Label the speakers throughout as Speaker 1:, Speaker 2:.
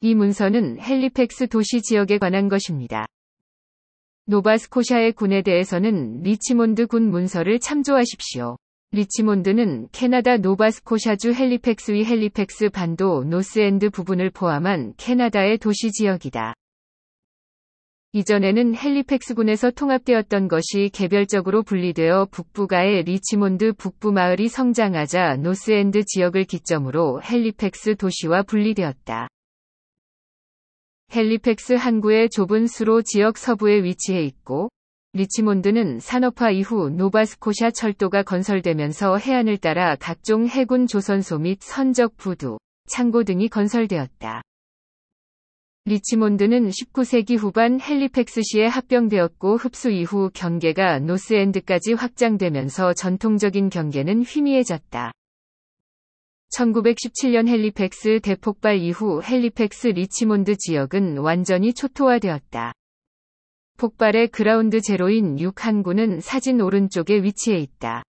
Speaker 1: 이 문서는 헬리팩스 도시 지역에 관한 것입니다. 노바스코샤의 군에 대해서는 리치몬드 군 문서를 참조하십시오. 리치몬드는 캐나다 노바스코샤주 헬리팩스위 헬리팩스 반도 노스엔드 부분을 포함한 캐나다의 도시 지역이다. 이전에는 헬리팩스군에서 통합되었던 것이 개별적으로 분리되어 북부가의 리치몬드 북부 마을이 성장하자 노스엔드 지역을 기점으로 헬리팩스 도시와 분리되었다. 헬리팩스 항구의 좁은 수로 지역 서부에 위치해 있고 리치몬드는 산업화 이후 노바스코샤 철도가 건설되면서 해안을 따라 각종 해군 조선소 및 선적 부두, 창고 등이 건설되었다. 리치몬드는 19세기 후반 헬리팩스시에 합병되었고 흡수 이후 경계가 노스엔드까지 확장되면서 전통적인 경계는 희미해졌다. 1917년 헬리팩스 대폭발 이후 헬리팩스 리치몬드 지역은 완전히 초토화되었다. 폭발의 그라운드 제로인 6항구는 사진 오른쪽에 위치해 있다.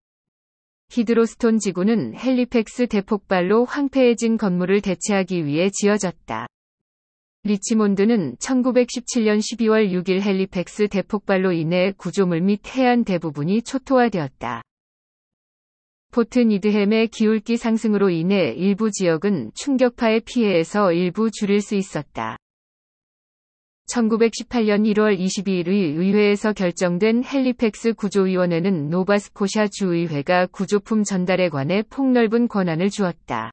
Speaker 1: 히드로스톤 지구는 헬리팩스 대폭발로 황폐해진 건물을 대체하기 위해 지어졌다. 리치몬드는 1917년 12월 6일 헬리팩스 대폭발로 인해 구조물 및 해안 대부분이 초토화되었다. 포튼이드햄의 기울기 상승으로 인해 일부 지역은 충격파의 피해에서 일부 줄일 수 있었다. 1918년 1월 22일 의회에서 결정된 헬리팩스 구조위원회는 노바스코샤 주의회가 구조품 전달에 관해 폭넓은 권한을 주었다.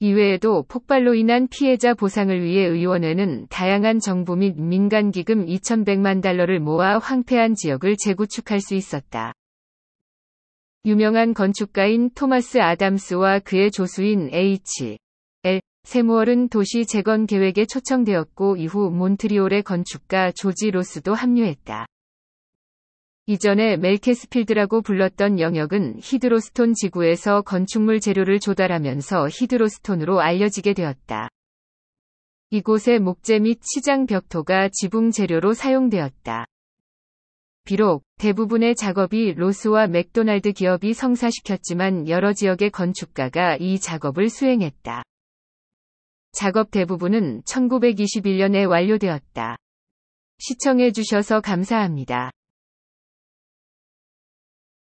Speaker 1: 이외에도 폭발로 인한 피해자 보상을 위해 의원회는 다양한 정부 및 민간기금 2100만 달러를 모아 황폐한 지역을 재구축할 수 있었다. 유명한 건축가인 토마스 아담스와 그의 조수인 H. L. 세무얼은 도시 재건 계획에 초청되었고 이후 몬트리올의 건축가 조지 로스도 합류했다. 이전에 멜케스필드라고 불렀던 영역은 히드로스톤 지구에서 건축물 재료를 조달하면서 히드로스톤으로 알려지게 되었다. 이곳의 목재 및시장 벽토가 지붕 재료로 사용되었다. 비록 대부분의 작업이 로스와 맥도날드 기업이 성사시켰지만 여러 지역의 건축가가 이 작업을 수행했다. 작업 대부분은 1921년에 완료되었다. 시청해주셔서 감사합니다.